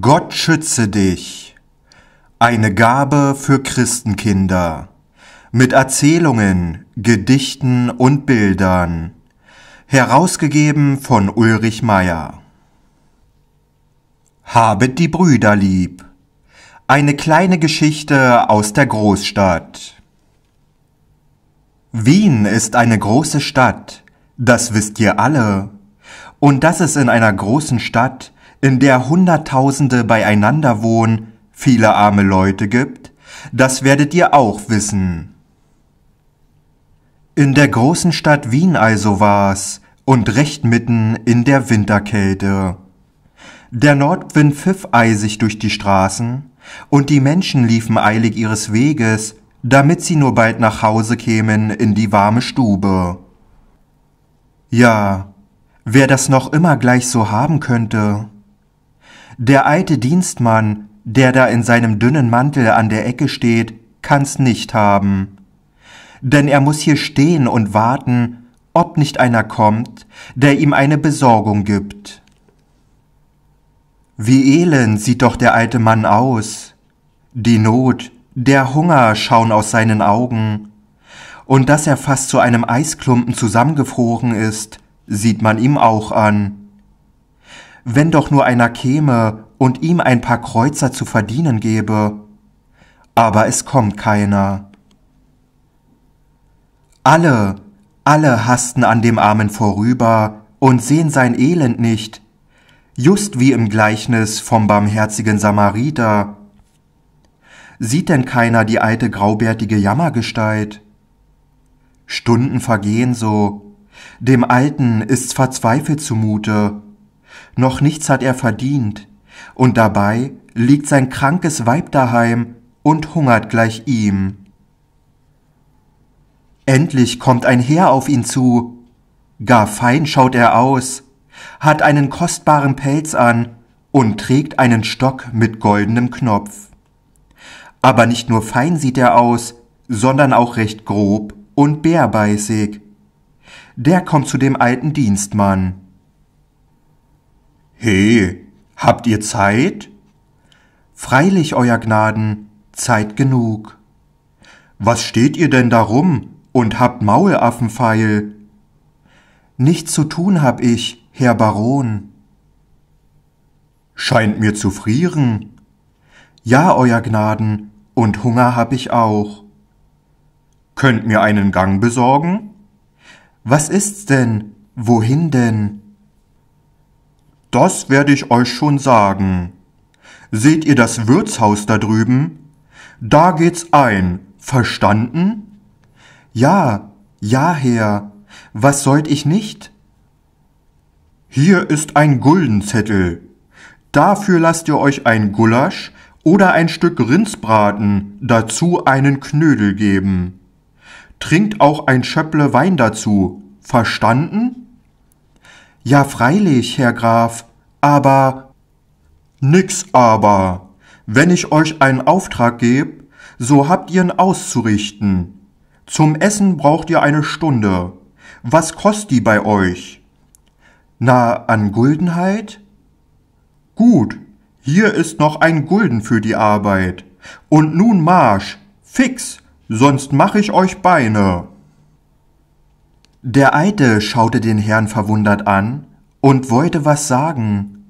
Gott schütze dich. Eine Gabe für Christenkinder. Mit Erzählungen, Gedichten und Bildern. Herausgegeben von Ulrich Meyer. Habet die Brüder lieb. Eine kleine Geschichte aus der Großstadt. Wien ist eine große Stadt, das wisst ihr alle. Und dass es in einer großen Stadt in der Hunderttausende beieinander wohnen, viele arme Leute gibt, das werdet ihr auch wissen. In der großen Stadt Wien also war's, und recht mitten in der Winterkälte. Der Nordwind pfiff eisig durch die Straßen, und die Menschen liefen eilig ihres Weges, damit sie nur bald nach Hause kämen in die warme Stube. Ja, wer das noch immer gleich so haben könnte. Der alte Dienstmann, der da in seinem dünnen Mantel an der Ecke steht, kann's nicht haben. Denn er muss hier stehen und warten, ob nicht einer kommt, der ihm eine Besorgung gibt. Wie elend sieht doch der alte Mann aus. Die Not, der Hunger schauen aus seinen Augen. Und dass er fast zu einem Eisklumpen zusammengefroren ist, sieht man ihm auch an wenn doch nur einer käme und ihm ein paar Kreuzer zu verdienen gäbe. Aber es kommt keiner. Alle, alle hasten an dem Armen vorüber und sehen sein Elend nicht, just wie im Gleichnis vom barmherzigen Samariter. Sieht denn keiner die alte graubärtige Jammergestalt? Stunden vergehen so, dem Alten ist's verzweifelt zumute noch nichts hat er verdient, und dabei liegt sein krankes Weib daheim und hungert gleich ihm. Endlich kommt ein Herr auf ihn zu, gar fein schaut er aus, hat einen kostbaren Pelz an und trägt einen Stock mit goldenem Knopf. Aber nicht nur fein sieht er aus, sondern auch recht grob und bärbeißig. Der kommt zu dem alten Dienstmann. He, habt ihr Zeit? Freilich, Euer Gnaden, Zeit genug. Was steht ihr denn darum und habt Maulaffenfeil? Nichts zu tun hab ich, Herr Baron. Scheint mir zu frieren. Ja, Euer Gnaden, und Hunger hab ich auch. Könnt mir einen Gang besorgen? Was ist's denn? Wohin denn? Das werde ich euch schon sagen. Seht ihr das Wirtshaus da drüben? Da geht's ein, verstanden? Ja, ja, Herr, was sollt ich nicht? Hier ist ein Guldenzettel. Dafür lasst ihr euch ein Gulasch oder ein Stück Rindsbraten, dazu einen Knödel geben. Trinkt auch ein Schöpple Wein dazu, verstanden? Ja, freilich, Herr Graf, aber. Nix aber. Wenn ich euch einen Auftrag geb, so habt ihr'n auszurichten. Zum Essen braucht ihr eine Stunde. Was kostet die bei euch? Na, an Guldenheit? Gut, hier ist noch ein Gulden für die Arbeit. Und nun Marsch, fix, sonst mach ich euch Beine. Der Alte schaute den Herrn verwundert an und wollte was sagen.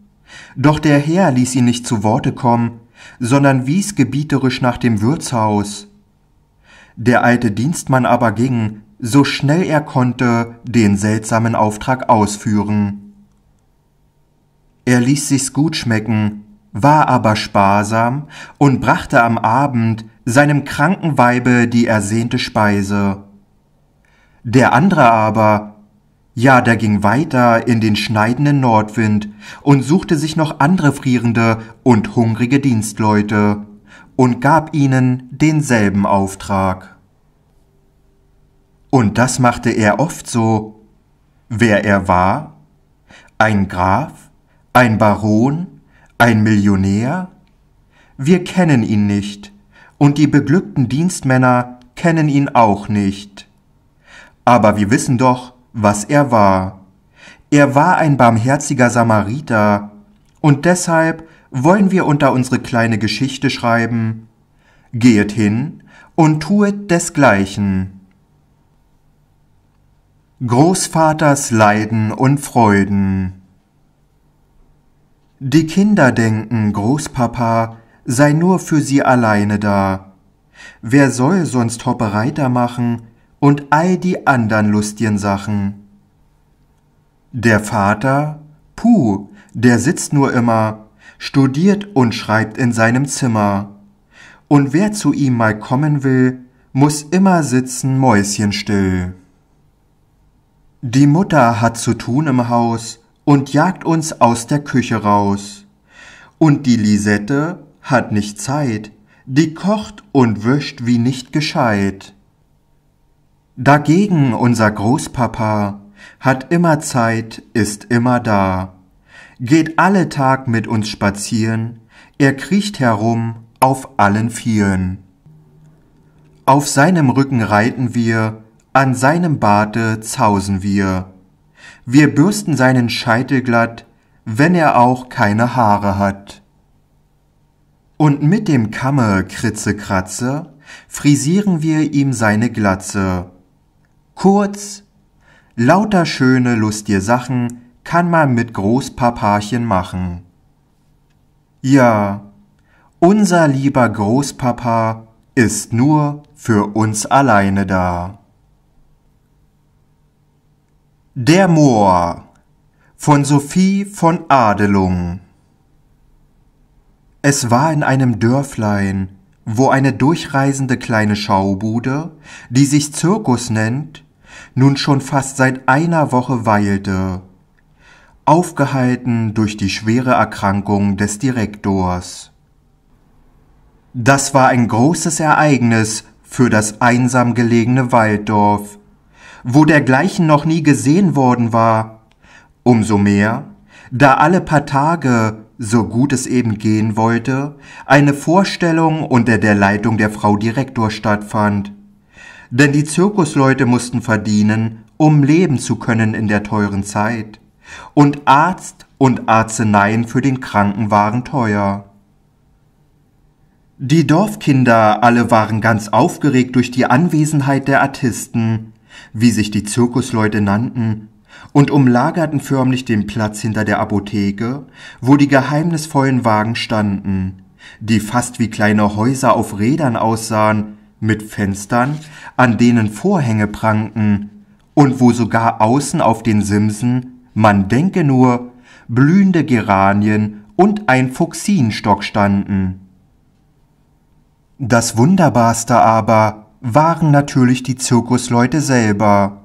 Doch der Herr ließ ihn nicht zu Worte kommen, sondern wies gebieterisch nach dem Wirtshaus. Der alte Dienstmann aber ging, so schnell er konnte, den seltsamen Auftrag ausführen. Er ließ sich's gut schmecken, war aber sparsam und brachte am Abend seinem kranken Weibe die ersehnte Speise. Der andere aber, ja, der ging weiter in den schneidenden Nordwind und suchte sich noch andere frierende und hungrige Dienstleute und gab ihnen denselben Auftrag. Und das machte er oft so, wer er war, ein Graf, ein Baron, ein Millionär? Wir kennen ihn nicht, und die beglückten Dienstmänner kennen ihn auch nicht. Aber wir wissen doch, was er war. Er war ein barmherziger Samariter, und deshalb wollen wir unter unsere kleine Geschichte schreiben Gehet hin und tuet desgleichen. Großvaters Leiden und Freuden Die Kinder denken, Großpapa sei nur für sie alleine da. Wer soll sonst Hoppereiter machen, und all die andern lustigen Sachen. Der Vater, puh, der sitzt nur immer, studiert und schreibt in seinem Zimmer. Und wer zu ihm mal kommen will, muss immer sitzen mäuschenstill. Die Mutter hat zu tun im Haus und jagt uns aus der Küche raus. Und die Lisette hat nicht Zeit, die kocht und wischt wie nicht gescheit. Dagegen unser Großpapa hat immer Zeit, ist immer da, geht alle Tag mit uns spazieren, er kriecht herum auf allen Vieren. Auf seinem Rücken reiten wir, an seinem Barte zausen wir. Wir bürsten seinen Scheitel glatt, wenn er auch keine Haare hat. Und mit dem Kamme Kritze Kratze frisieren wir ihm seine Glatze Kurz, lauter schöne, lustige Sachen kann man mit Großpapachen machen. Ja, unser lieber Großpapa ist nur für uns alleine da. Der Moor von Sophie von Adelung Es war in einem Dörflein, wo eine durchreisende kleine Schaubude, die sich Zirkus nennt, nun schon fast seit einer Woche weilte, aufgehalten durch die schwere Erkrankung des Direktors. Das war ein großes Ereignis für das einsam gelegene Walddorf, wo dergleichen noch nie gesehen worden war. Umso mehr, da alle paar Tage so gut es eben gehen wollte, eine Vorstellung unter der Leitung der Frau Direktor stattfand denn die Zirkusleute mussten verdienen, um leben zu können in der teuren Zeit, und Arzt und Arzneien für den Kranken waren teuer. Die Dorfkinder alle waren ganz aufgeregt durch die Anwesenheit der Artisten, wie sich die Zirkusleute nannten, und umlagerten förmlich den Platz hinter der Apotheke, wo die geheimnisvollen Wagen standen, die fast wie kleine Häuser auf Rädern aussahen, mit Fenstern, an denen Vorhänge pranken, und wo sogar außen auf den Simsen, man denke nur, blühende Geranien und ein Fuchsienstock standen. Das Wunderbarste aber waren natürlich die Zirkusleute selber.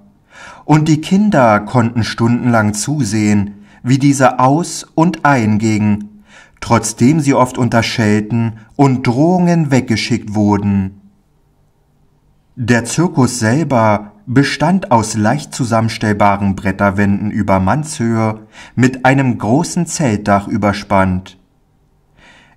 Und die Kinder konnten stundenlang zusehen, wie diese aus und eingingen, trotzdem sie oft unter Schelten und Drohungen weggeschickt wurden. Der Zirkus selber bestand aus leicht zusammenstellbaren Bretterwänden über Mannshöhe mit einem großen Zeltdach überspannt.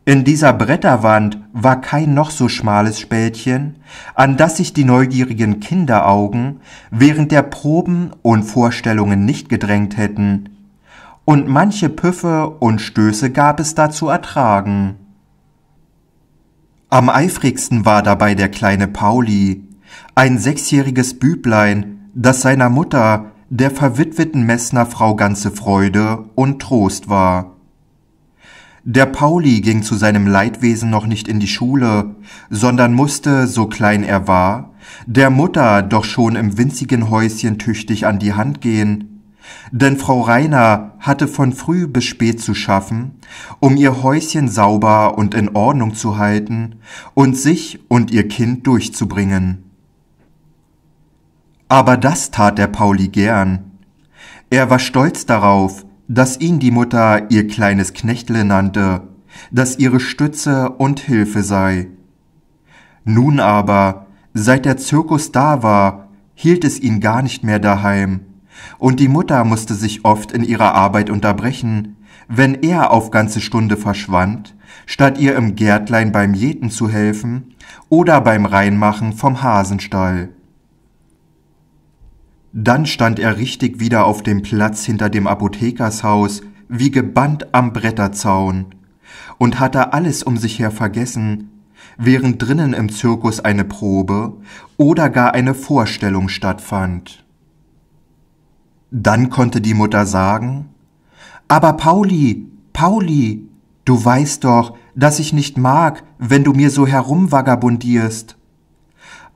In dieser Bretterwand war kein noch so schmales Spältchen, an das sich die neugierigen Kinderaugen während der Proben und Vorstellungen nicht gedrängt hätten, und manche Püffe und Stöße gab es da zu ertragen. Am eifrigsten war dabei der kleine Pauli, ein sechsjähriges Büblein, das seiner Mutter, der verwitweten Messner Frau ganze Freude und Trost war. Der Pauli ging zu seinem Leidwesen noch nicht in die Schule, sondern musste, so klein er war, der Mutter doch schon im winzigen Häuschen tüchtig an die Hand gehen, denn Frau Rainer hatte von früh bis spät zu schaffen, um ihr Häuschen sauber und in Ordnung zu halten und sich und ihr Kind durchzubringen aber das tat der Pauli gern. Er war stolz darauf, dass ihn die Mutter ihr kleines Knechtle nannte, das ihre Stütze und Hilfe sei. Nun aber, seit der Zirkus da war, hielt es ihn gar nicht mehr daheim, und die Mutter musste sich oft in ihrer Arbeit unterbrechen, wenn er auf ganze Stunde verschwand, statt ihr im Gärtlein beim Jäten zu helfen oder beim Reinmachen vom Hasenstall. Dann stand er richtig wieder auf dem Platz hinter dem Apothekershaus, wie gebannt am Bretterzaun, und hatte alles um sich her vergessen, während drinnen im Zirkus eine Probe oder gar eine Vorstellung stattfand. Dann konnte die Mutter sagen Aber Pauli, Pauli, du weißt doch, dass ich nicht mag, wenn du mir so herumvagabundierst.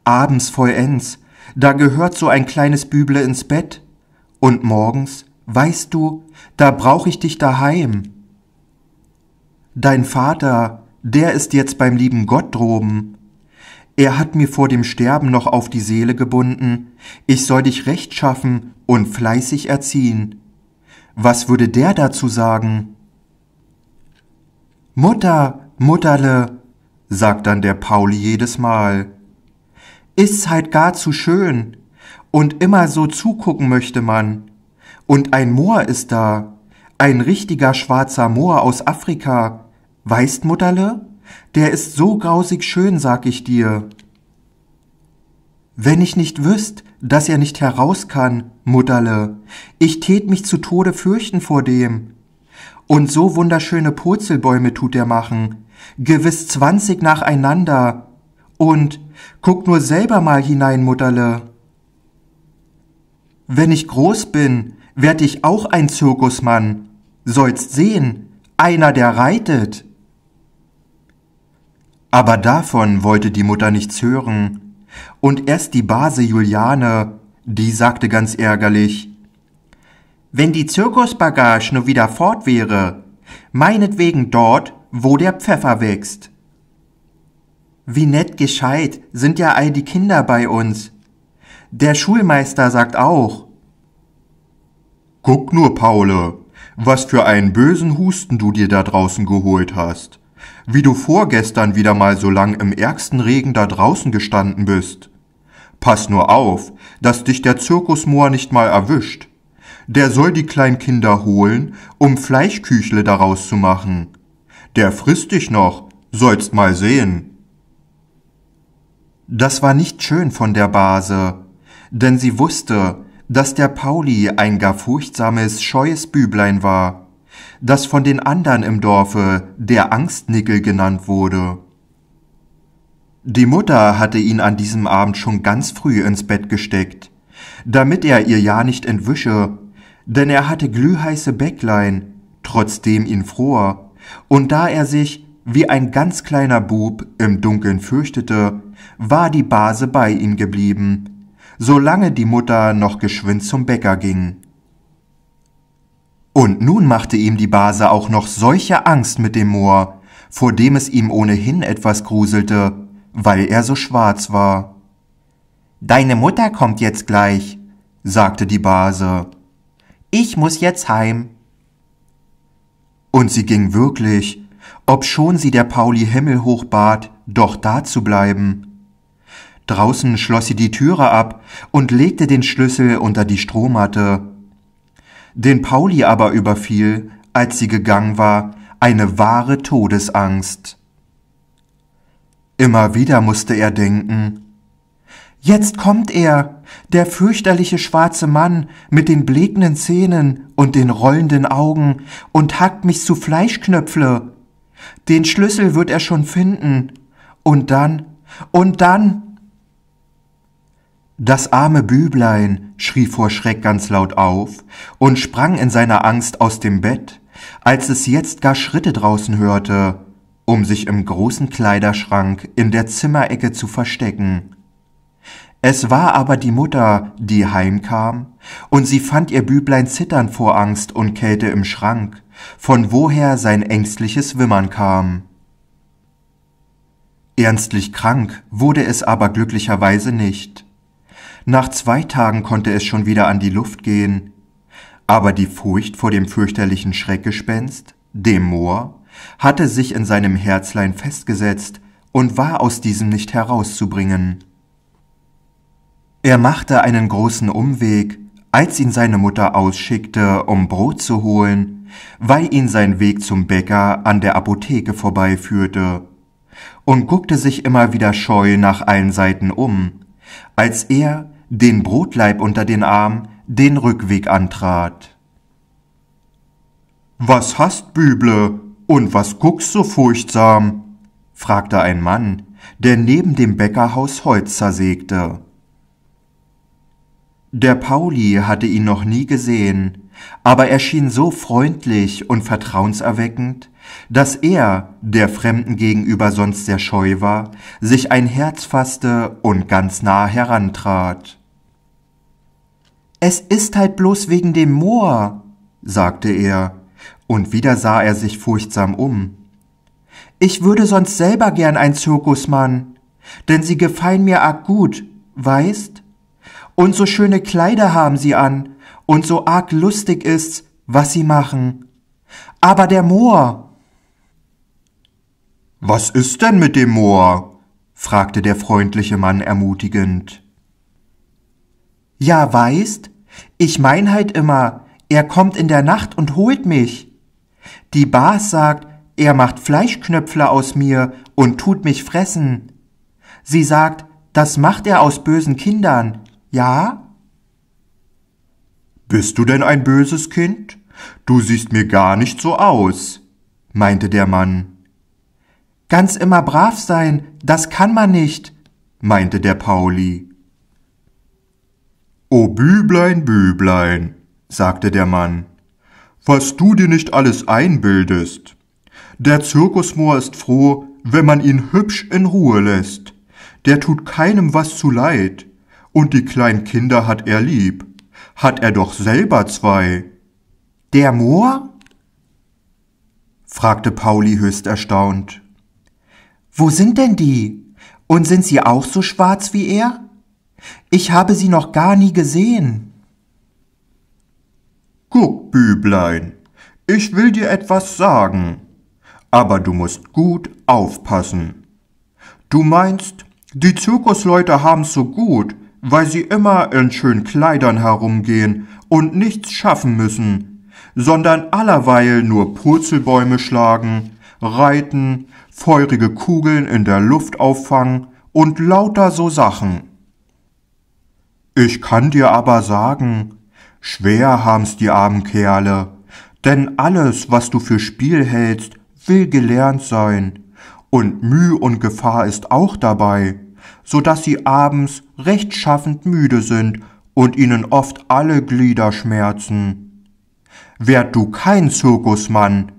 Abends vollends da gehört so ein kleines Büble ins Bett, und morgens, weißt du, da brauch ich dich daheim. Dein Vater, der ist jetzt beim lieben Gott droben. Er hat mir vor dem Sterben noch auf die Seele gebunden, ich soll dich recht schaffen und fleißig erziehen. Was würde der dazu sagen? Mutter, Mutterle, sagt dann der Pauli jedes Mal ist's halt gar zu schön. Und immer so zugucken möchte man. Und ein Moor ist da. Ein richtiger schwarzer Moor aus Afrika. Weißt, Mutterle? Der ist so grausig schön, sag ich dir. Wenn ich nicht wüsst, dass er nicht heraus kann, Mutterle, ich tät mich zu Tode fürchten vor dem. Und so wunderschöne Purzelbäume tut er machen, gewiss zwanzig nacheinander. Und Guck nur selber mal hinein, Mutterle. Wenn ich groß bin, werd ich auch ein Zirkusmann. Sollst sehen, einer, der reitet. Aber davon wollte die Mutter nichts hören. Und erst die Base Juliane, die sagte ganz ärgerlich, wenn die Zirkusbagage nur wieder fort wäre, meinetwegen dort, wo der Pfeffer wächst. Wie nett gescheit sind ja all die Kinder bei uns. Der Schulmeister sagt auch. Guck nur, Paule, was für einen bösen Husten du dir da draußen geholt hast. Wie du vorgestern wieder mal so lang im ärgsten Regen da draußen gestanden bist. Pass nur auf, dass dich der Zirkusmoor nicht mal erwischt. Der soll die Kleinkinder holen, um Fleischküchle daraus zu machen. Der frisst dich noch, sollst mal sehen. Das war nicht schön von der Base, denn sie wusste, dass der Pauli ein gar furchtsames, scheues Büblein war, das von den anderen im Dorfe der Angstnickel genannt wurde. Die Mutter hatte ihn an diesem Abend schon ganz früh ins Bett gesteckt, damit er ihr ja nicht entwische, denn er hatte glühheiße Bäcklein, trotzdem ihn fror, und da er sich, wie ein ganz kleiner Bub, im Dunkeln fürchtete, war die Base bei ihm geblieben, solange die Mutter noch geschwind zum Bäcker ging. Und nun machte ihm die Base auch noch solche Angst mit dem Moor, vor dem es ihm ohnehin etwas gruselte, weil er so schwarz war. Deine Mutter kommt jetzt gleich, sagte die Base. Ich muss jetzt heim. Und sie ging wirklich, obschon sie der Pauli himmelhoch bat, doch da zu bleiben. Draußen schloss sie die Türe ab und legte den Schlüssel unter die Strohmatte. Den Pauli aber überfiel, als sie gegangen war, eine wahre Todesangst. Immer wieder musste er denken. Jetzt kommt er, der fürchterliche schwarze Mann mit den blekenden Zähnen und den rollenden Augen und hackt mich zu Fleischknöpfle. Den Schlüssel wird er schon finden. Und dann, und dann. Das arme Büblein schrie vor Schreck ganz laut auf und sprang in seiner Angst aus dem Bett, als es jetzt gar Schritte draußen hörte, um sich im großen Kleiderschrank in der Zimmerecke zu verstecken. Es war aber die Mutter, die heimkam, und sie fand ihr Büblein zittern vor Angst und Kälte im Schrank, von woher sein ängstliches Wimmern kam. Ernstlich krank wurde es aber glücklicherweise nicht. Nach zwei Tagen konnte es schon wieder an die Luft gehen, aber die Furcht vor dem fürchterlichen Schreckgespenst, dem Moor, hatte sich in seinem Herzlein festgesetzt und war aus diesem nicht herauszubringen. Er machte einen großen Umweg, als ihn seine Mutter ausschickte, um Brot zu holen, weil ihn sein Weg zum Bäcker an der Apotheke vorbeiführte, und guckte sich immer wieder scheu nach allen Seiten um, als er, den Brotleib unter den Arm, den Rückweg antrat. Was hast, Büble, und was guckst so furchtsam? fragte ein Mann, der neben dem Bäckerhaus Holz zersägte. Der Pauli hatte ihn noch nie gesehen, aber er schien so freundlich und vertrauenserweckend, dass er, der Fremden gegenüber sonst sehr scheu war, sich ein Herz fasste und ganz nah herantrat. Es ist halt bloß wegen dem Moor, sagte er, und wieder sah er sich furchtsam um. Ich würde sonst selber gern ein Zirkusmann, denn sie gefallen mir arg gut, weißt? Und so schöne Kleider haben sie an, und so arg lustig ist, was sie machen. Aber der Moor. Was ist denn mit dem Moor? fragte der freundliche Mann ermutigend. Ja, weißt, ich mein halt immer, er kommt in der Nacht und holt mich. Die Bas sagt, er macht Fleischknöpfle aus mir und tut mich fressen. Sie sagt, das macht er aus bösen Kindern, ja? Bist du denn ein böses Kind? Du siehst mir gar nicht so aus, meinte der Mann. Ganz immer brav sein, das kann man nicht, meinte der Pauli. O Büblein, Büblein, sagte der Mann, was du dir nicht alles einbildest. Der Zirkusmoor ist froh, wenn man ihn hübsch in Ruhe lässt. Der tut keinem was zu leid, und die kleinen Kinder hat er lieb hat er doch selber zwei. Der Moor? fragte Pauli höchst erstaunt. Wo sind denn die? Und sind sie auch so schwarz wie er? Ich habe sie noch gar nie gesehen. Guck, Büblein, ich will dir etwas sagen, aber du musst gut aufpassen. Du meinst, die Zirkusleute haben's so gut, weil sie immer in schönen Kleidern herumgehen und nichts schaffen müssen, sondern allerweil nur Purzelbäume schlagen, reiten, feurige Kugeln in der Luft auffangen und lauter so Sachen. Ich kann dir aber sagen, schwer haben's die armen Kerle, denn alles, was du für Spiel hältst, will gelernt sein, und Mühe und Gefahr ist auch dabei, so dass sie abends rechtschaffend müde sind und ihnen oft alle Glieder schmerzen. Werd du kein Zirkusmann,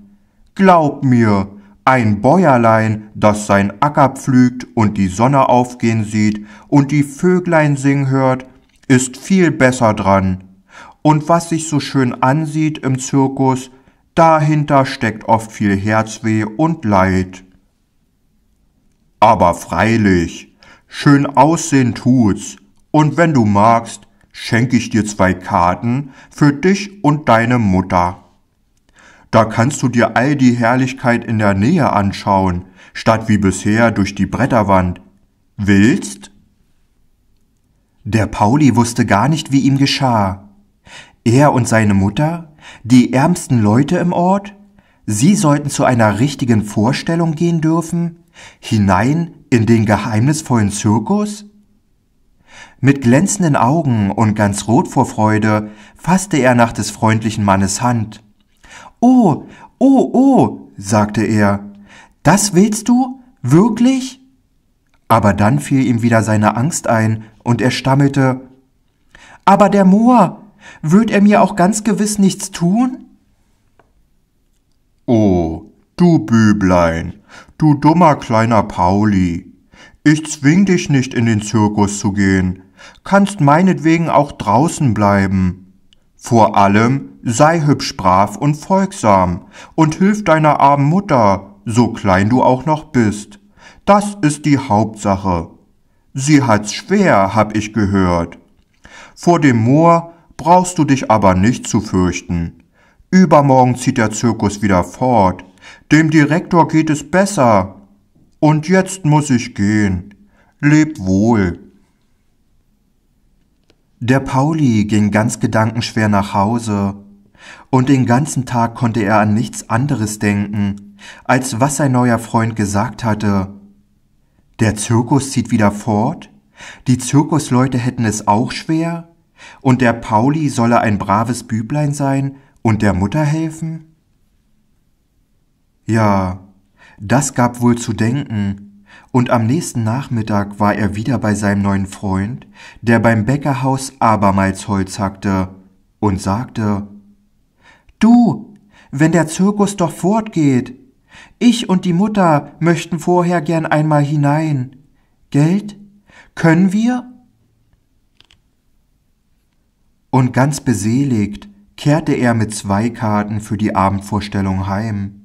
glaub mir, ein Bäuerlein, das sein Acker pflügt und die Sonne aufgehen sieht und die Vöglein singen hört, ist viel besser dran. Und was sich so schön ansieht im Zirkus, dahinter steckt oft viel Herzweh und Leid. Aber freilich, Schön aussehen tut's. Und wenn du magst, schenke ich dir zwei Karten für dich und deine Mutter. Da kannst du dir all die Herrlichkeit in der Nähe anschauen, statt wie bisher durch die Bretterwand. Willst? Der Pauli wusste gar nicht, wie ihm geschah. Er und seine Mutter, die ärmsten Leute im Ort, sie sollten zu einer richtigen Vorstellung gehen dürfen, hinein in den geheimnisvollen Zirkus? Mit glänzenden Augen und ganz rot vor Freude fasste er nach des freundlichen Mannes Hand. Oh, oh, oh, sagte er, das willst du? Wirklich? Aber dann fiel ihm wieder seine Angst ein, und er stammelte Aber der Moor, wird er mir auch ganz gewiss nichts tun? Du Büblein, du dummer kleiner Pauli, ich zwing dich nicht in den Zirkus zu gehen, kannst meinetwegen auch draußen bleiben. Vor allem sei hübsch brav und folgsam und hilf deiner armen Mutter, so klein du auch noch bist. Das ist die Hauptsache. Sie hat's schwer, hab ich gehört. Vor dem Moor brauchst du dich aber nicht zu fürchten. Übermorgen zieht der Zirkus wieder fort, dem Direktor geht es besser. Und jetzt muss ich gehen. Leb wohl. Der Pauli ging ganz gedankenschwer nach Hause, und den ganzen Tag konnte er an nichts anderes denken, als was sein neuer Freund gesagt hatte. Der Zirkus zieht wieder fort, die Zirkusleute hätten es auch schwer, und der Pauli solle ein braves Büblein sein und der Mutter helfen? Ja, das gab wohl zu denken, und am nächsten Nachmittag war er wieder bei seinem neuen Freund, der beim Bäckerhaus abermals Holz hackte, und sagte Du, wenn der Zirkus doch fortgeht. Ich und die Mutter möchten vorher gern einmal hinein. Geld? Können wir? Und ganz beseligt kehrte er mit zwei Karten für die Abendvorstellung heim.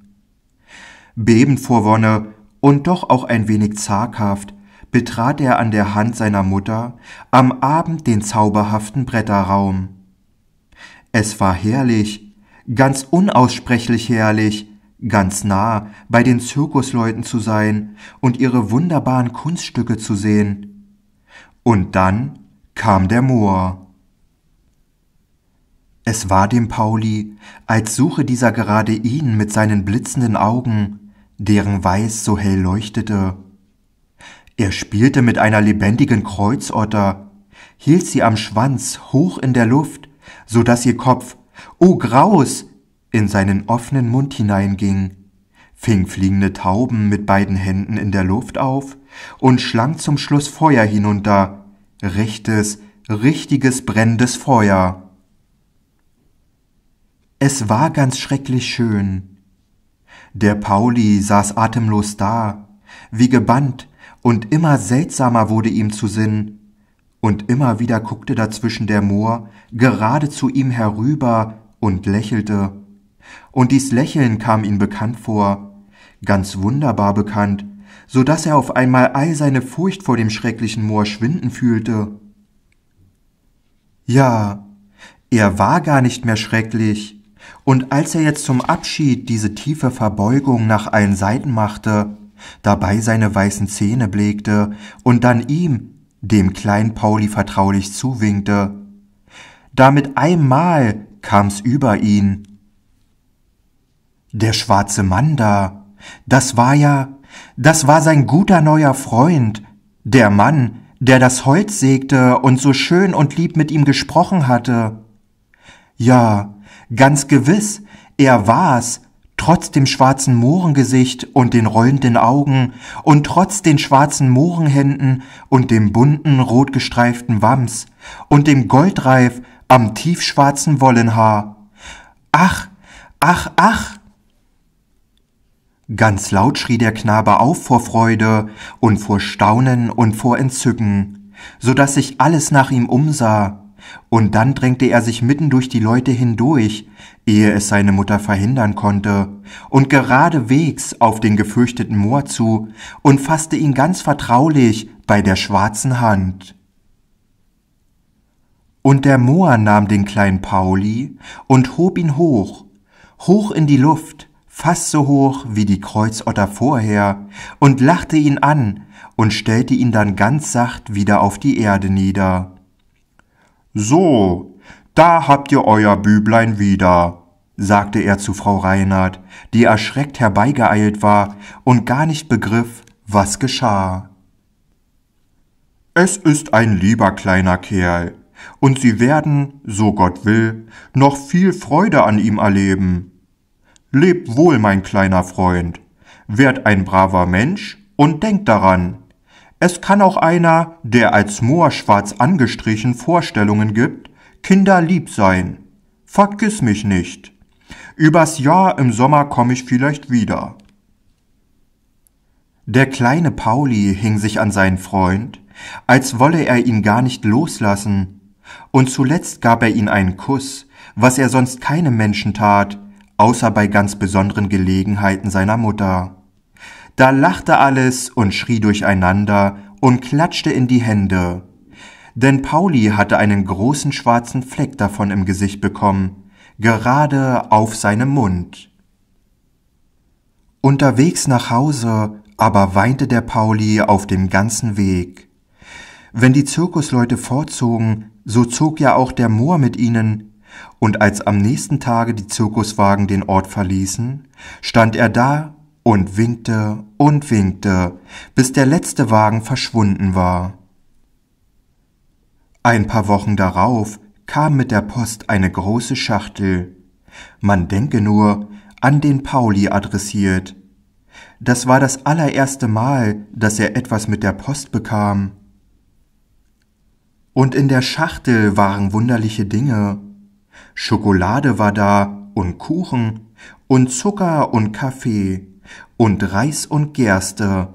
Bebend vor Wonne und doch auch ein wenig zaghaft betrat er an der Hand seiner Mutter am Abend den zauberhaften Bretterraum. Es war herrlich, ganz unaussprechlich herrlich, ganz nah bei den Zirkusleuten zu sein und ihre wunderbaren Kunststücke zu sehen. Und dann kam der Moor. Es war dem Pauli, als suche dieser gerade ihn mit seinen blitzenden Augen, deren Weiß so hell leuchtete. Er spielte mit einer lebendigen Kreuzotter, hielt sie am Schwanz hoch in der Luft, so daß ihr Kopf, o oh Graus, in seinen offenen Mund hineinging, fing fliegende Tauben mit beiden Händen in der Luft auf und schlang zum Schluss Feuer hinunter, rechtes, richtiges brennendes Feuer. Es war ganz schrecklich schön. Der Pauli saß atemlos da, wie gebannt, und immer seltsamer wurde ihm zu Sinn, und immer wieder guckte dazwischen der Moor gerade zu ihm herüber und lächelte. Und dies Lächeln kam ihm bekannt vor, ganz wunderbar bekannt, so daß er auf einmal all seine Furcht vor dem schrecklichen Moor schwinden fühlte. Ja, er war gar nicht mehr schrecklich, und als er jetzt zum Abschied diese tiefe Verbeugung nach allen Seiten machte, dabei seine weißen Zähne blegte und dann ihm, dem kleinen Pauli, vertraulich zuwinkte, da mit einmal kam's über ihn. Der schwarze Mann da, das war ja, das war sein guter neuer Freund, der Mann, der das Holz sägte und so schön und lieb mit ihm gesprochen hatte. Ja, Ganz gewiss, er war's, trotz dem schwarzen Mohrengesicht und den rollenden Augen und trotz den schwarzen Mohrenhänden und dem bunten, rotgestreiften Wams und dem Goldreif am tiefschwarzen Wollenhaar. Ach, ach, ach! Ganz laut schrie der Knabe auf vor Freude und vor Staunen und vor Entzücken, so daß sich alles nach ihm umsah, und dann drängte er sich mitten durch die Leute hindurch, ehe es seine Mutter verhindern konnte, und geradewegs auf den gefürchteten Moor zu und fasste ihn ganz vertraulich bei der schwarzen Hand. Und der Moor nahm den kleinen Pauli und hob ihn hoch, hoch in die Luft, fast so hoch wie die Kreuzotter vorher, und lachte ihn an und stellte ihn dann ganz sacht wieder auf die Erde nieder. So, da habt ihr euer Büblein wieder, sagte er zu Frau Reinhardt, die erschreckt herbeigeeilt war und gar nicht begriff, was geschah. Es ist ein lieber kleiner Kerl, und sie werden, so Gott will, noch viel Freude an ihm erleben. Leb wohl, mein kleiner Freund, werd ein braver Mensch und denk daran, es kann auch einer, der als moorschwarz angestrichen Vorstellungen gibt, kinderlieb sein. Vergiss mich nicht. Übers Jahr im Sommer komme ich vielleicht wieder. Der kleine Pauli hing sich an seinen Freund, als wolle er ihn gar nicht loslassen, und zuletzt gab er ihm einen Kuss, was er sonst keinem Menschen tat, außer bei ganz besonderen Gelegenheiten seiner Mutter. Da lachte alles und schrie durcheinander und klatschte in die Hände. Denn Pauli hatte einen großen schwarzen Fleck davon im Gesicht bekommen, gerade auf seinem Mund. Unterwegs nach Hause aber weinte der Pauli auf dem ganzen Weg. Wenn die Zirkusleute vorzogen, so zog ja auch der Moor mit ihnen, und als am nächsten Tage die Zirkuswagen den Ort verließen, stand er da und winkte und winkte, bis der letzte Wagen verschwunden war. Ein paar Wochen darauf kam mit der Post eine große Schachtel. Man denke nur, an den Pauli adressiert. Das war das allererste Mal, dass er etwas mit der Post bekam. Und in der Schachtel waren wunderliche Dinge. Schokolade war da und Kuchen und Zucker und Kaffee und Reis und Gerste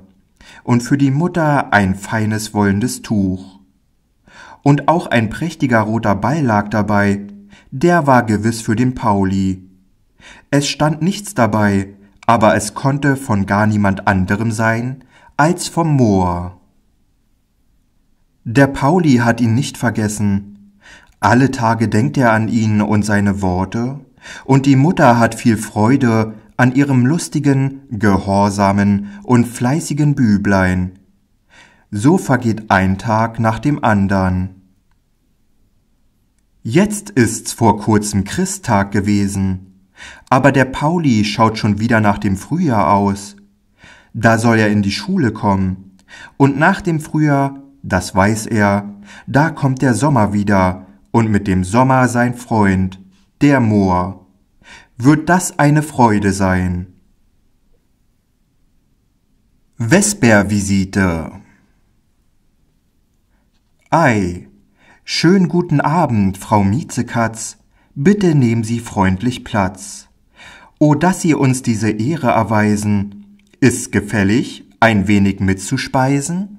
und für die Mutter ein feines wollendes Tuch. Und auch ein prächtiger roter Ball lag dabei, der war gewiss für den Pauli. Es stand nichts dabei, aber es konnte von gar niemand anderem sein als vom Moor. Der Pauli hat ihn nicht vergessen. Alle Tage denkt er an ihn und seine Worte, und die Mutter hat viel Freude, an ihrem lustigen, gehorsamen und fleißigen Büblein. So vergeht ein Tag nach dem andern. Jetzt ist's vor kurzem Christtag gewesen, aber der Pauli schaut schon wieder nach dem Frühjahr aus. Da soll er in die Schule kommen, und nach dem Frühjahr, das weiß er, da kommt der Sommer wieder, und mit dem Sommer sein Freund, der Moor wird das eine Freude sein. Vespervisite Ei, schön guten Abend, Frau Miezekatz, bitte nehmen Sie freundlich Platz. O, oh, dass Sie uns diese Ehre erweisen, ist gefällig, ein wenig mitzuspeisen?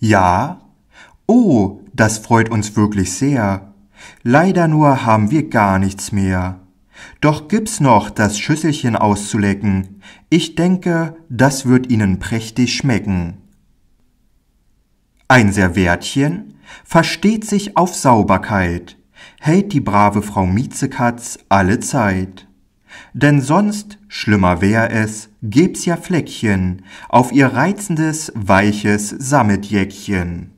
Ja, oh, das freut uns wirklich sehr. Leider nur haben wir gar nichts mehr. Doch gibt's noch das Schüsselchen auszulecken. Ich denke, das wird Ihnen prächtig schmecken. Ein Serviertchen versteht sich auf Sauberkeit, hält die brave Frau Miezekatz alle Zeit. Denn sonst, schlimmer wär es, gäb's ja Fleckchen auf ihr reizendes, weiches Sammetjäckchen.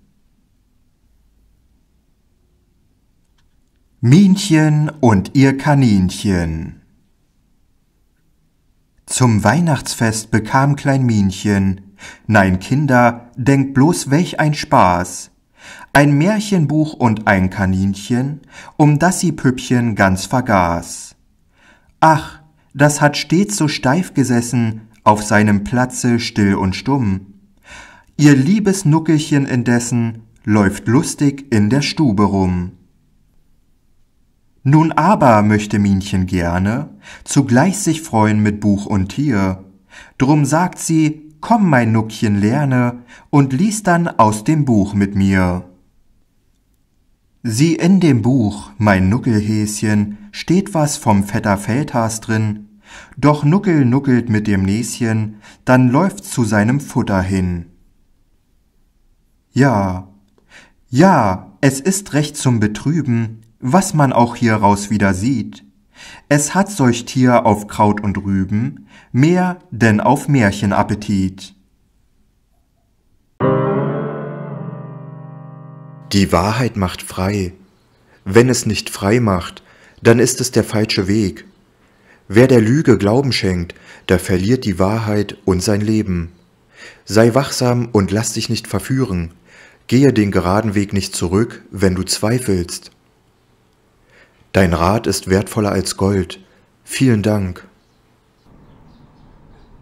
Minchen und ihr Kaninchen Zum Weihnachtsfest bekam Klein Minchen, Nein, Kinder, denkt bloß welch ein Spaß, ein Märchenbuch und ein Kaninchen, um das sie Püppchen ganz vergaß. Ach, das hat stets so steif gesessen, auf seinem Platze still und stumm. Ihr liebes Nuckelchen indessen läuft lustig in der Stube rum. Nun aber möchte Minchen gerne zugleich sich freuen mit Buch und Tier. Drum sagt sie, komm mein Nuckchen lerne und lies dann aus dem Buch mit mir. Sieh in dem Buch, mein Nuckelhäschen, steht was vom Vetter Feldhas drin, doch Nuckel nuckelt mit dem Näschen, dann läuft zu seinem Futter hin. Ja, ja, es ist recht zum Betrüben, was man auch hieraus wieder sieht, es hat solch Tier auf Kraut und Rüben mehr denn auf Märchenappetit. Die Wahrheit macht frei. Wenn es nicht frei macht, dann ist es der falsche Weg. Wer der Lüge Glauben schenkt, der verliert die Wahrheit und sein Leben. Sei wachsam und lass dich nicht verführen. Gehe den geraden Weg nicht zurück, wenn du zweifelst. Dein Rat ist wertvoller als Gold. Vielen Dank.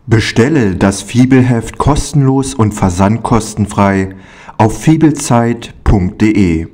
Bestelle das Fibelheft kostenlos und versandkostenfrei auf fibelzeit.de.